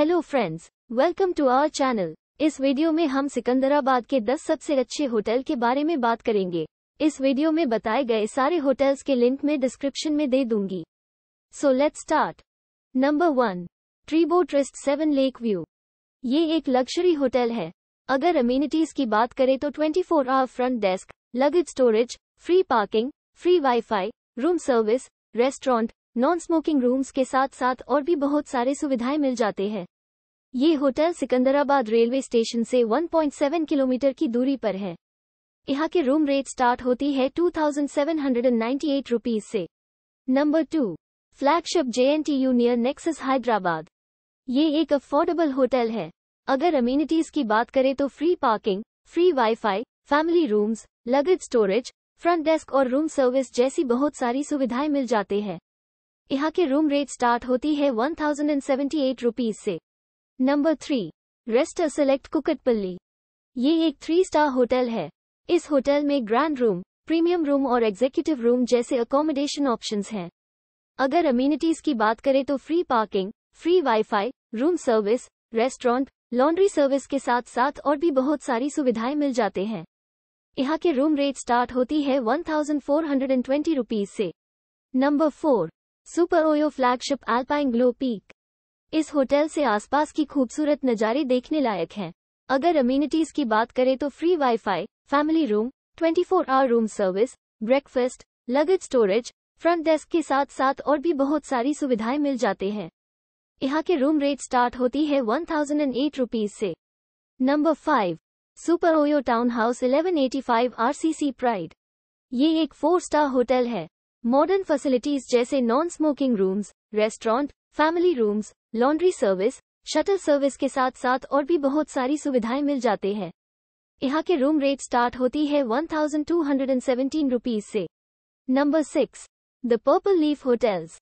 hello friends welcome to our channel इस video में हम सिकंदराबाद के 10 सबसे अच्छे होटल के बारे में बात करेंगे इस वीडियो में बताए गए सारे होटल्स के लिंक में डिस्क्रिप्शन में दे दूंगी so let start number one Treebo Tryst seven lake view ये एक लग्जरी होटल है अगर अम्यूनिटीज की बात करें तो 24 four hour front desk luggage storage free parking free wifi room service restaurant non smoking rooms के साथ साथ और भी बहुत सारे सुविधाएं मिल जाते हैं ये होटल सिकंदराबाद रेलवे स्टेशन से 1.7 किलोमीटर की दूरी पर है यहाँ के रूम रेट स्टार्ट होती है 2,798 रुपीस से number two flagship T near Nexus Hyderabad ये एक अफोर्डेबल होटल है अगर अम्यूनिटीज की बात करें तो free parking free wifi family rooms luggage storage front desk और रूम सर्विस जैसी बहुत सारी सुविधाएं मिल जाती हैं यहाँ के रूम रेट स्टार्ट होती है one thousand and seventy eight rupees से number three rest select Kukatpally ये एक थ्री स्टार होटल है इस होटल में ग्रैंड रूम प्रीमियम रूम और एग्जीक्यूटिव रूम जैसे अकोमोडेशन ऑप्शंस हैं अगर अम्यूनिटीज की बात करें तो free parking free wifi room service restaurant laundry service के साथ साथ और भी बहुत सारी सुविधाएं मिल जाते हैं यहाँ के रूम रेट स्टार्ट होती है one thousand four hundred and twenty rupees से number four super OYO flagship alpine glow peak इस होटल से आसपास की खूबसूरत नज़ारे देखने लायक हैं अगर अम्यूनिटीज़ की बात करें तो free wifi, family room 24 hour room service breakfast luggage storage front desk के साथ साथ और भी बहुत सारी सुविधाएं मिल जाते हैं यहाँ के रूम रेट स्टार्ट होती है one thousand and eight rupees से number five super OYO town house eleven eighty five R C C pride ये एक फोर स्टार होटल है मॉडर्न फैसिलिटीज जैसे non smoking rooms restaurant family rooms laundry service shuttle service के साथ साथ और भी बहुत सारी सुविधाएं मिल जाते हैं यहाँ के रूम रेट स्टार्ट होती है one thousand two hundred and seventeen rupees से number six the purple leaf hotels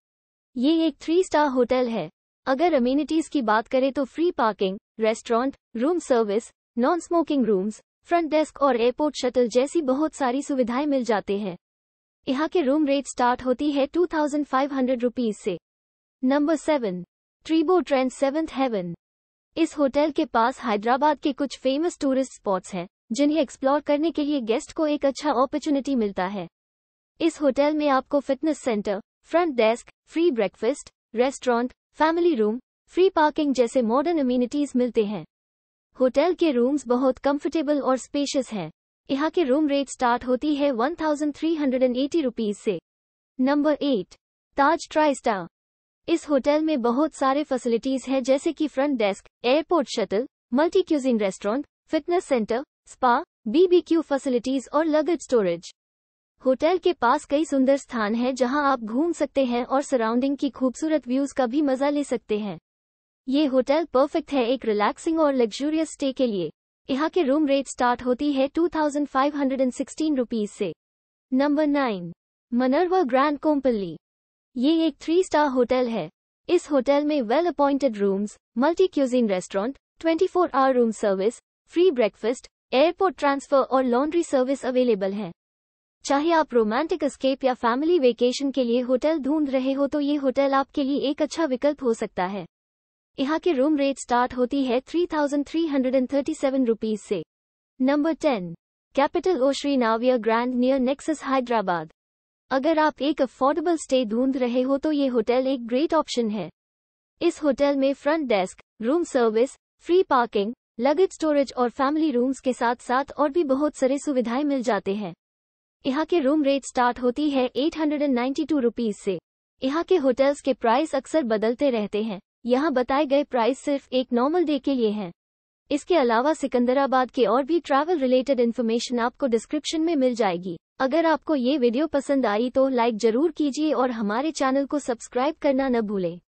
ये एक थ्री स्टार होटल है अगर अम्यूनिटीज की बात करें तो free parking restaurant room service non smoking rooms front desk और एयरपोर्ट शटल जैसी बहुत सारी सुविधाएं मिल जाते हैं यहाँ के रूम रेट स्टार्ट होती है two thousand five hundred rupees से number seven Treebo trend seventh heaven इस होटल के पास हैदराबाद के कुछ फेमस टूरिस्ट स्पॉट्स हैं जिन्हें एक्सप्लोर करने के लिए गेस्ट को एक अच्छा अपॉर्चुनिटी मिलता है इस होटल में आपको fitness centre front desk free breakfast restaurant family room free parking जैसे मॉडर्न अम्यूनिटीज मिलते हैं होटल के रूम्स बहुत कंफर्टेबल और स्पेशियस हैं यहाँ के रूम रेट स्टार्ट होती है 1380 रुपीज से number eight Taj tri star इस होटल में बहुत सारे फैसिलिटीज हैं जैसे कि front desk airport shuttle multi cuisine restaurant fitness centre spa BBQ facilities और लगेज स्टोरेज होटल के पास कई सुंदर स्थान हैं जहां आप घूम सकते हैं और सराउंडिंग की खूबसूरत व्यूज का भी मजा ले सकते हैं ये होटल परफेक्ट है एक रिलैक्सिंग और लग्जूरियस स्टे के लिए यहाँ के रूम रेट स्टार्ट होती है two thousand five hundred and sixteen rupees से number nine Minerva grand Kompally ये एक थ्री स्टार होटल है इस होटल में well appointed rooms multi cuisine restaurant twenty four hour room service free breakfast airport transfer और laundry service available है चाहे आप रोमांटिक स्केप या फैमिली वेकेशन के लिए होटल ढूंढ रहे हो तो ये होटल आपके लिए एक अच्छा विकल्प हो सकता है यहाँ के रूम रेट स्टार्ट होती है three thousand three hundred and thirty seven rupees से number ten capital O Shri Navya grand near Nexus Hyderabad अगर आप एक अफोर्डेबल स्टे ढूंढ रहे हो तो ये होटल एक ग्रेट ऑप्शन है इस होटल में front desk room service free parking luggage storage और फैमिली रूम्स के साथ साथ और भी बहुत सारे सुविधाएं मिल जाते हैं यहाँ के रूम रेट स्टार्ट होती है eight hundred and ninety two rupees से यहाँ के होटल्स के प्राइस अक्सर बदलते रहते हैं यहाँ बताए गए प्राइस सिर्फ एक नॉर्मल डे के लिए हैं इसके अलावा सिकंदराबाद के और भी ट्रैवल रिलेटेड इन्फॉर्मेशन आपको डिस्क्रिप्शन में मिल जाएगी अगर आपको ये वीडियो पसंद आई तो लाइक जरूर कीजिए और हमारे चैनल को सब्सक्राइब करना न भूलें